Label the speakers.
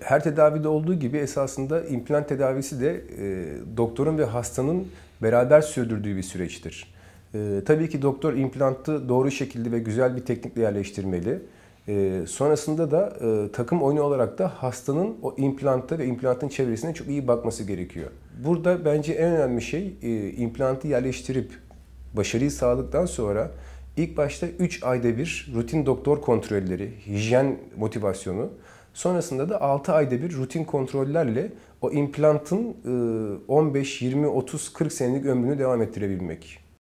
Speaker 1: Her tedavide olduğu gibi esasında implant tedavisi de e, doktorun ve hastanın beraber sürdürdüğü bir süreçtir. E, tabii ki doktor implantı doğru şekilde ve güzel bir teknikle yerleştirmeli. E, sonrasında da e, takım oyunu olarak da hastanın o implanta ve implantın çevresine çok iyi bakması gerekiyor. Burada bence en önemli şey e, implantı yerleştirip başarıyı sağladıktan sonra ilk başta 3 ayda bir rutin doktor kontrolleri, hijyen motivasyonu, Sonrasında da 6 ayda bir rutin kontrollerle o implantın 15, 20, 30, 40 senelik ömrünü devam ettirebilmek.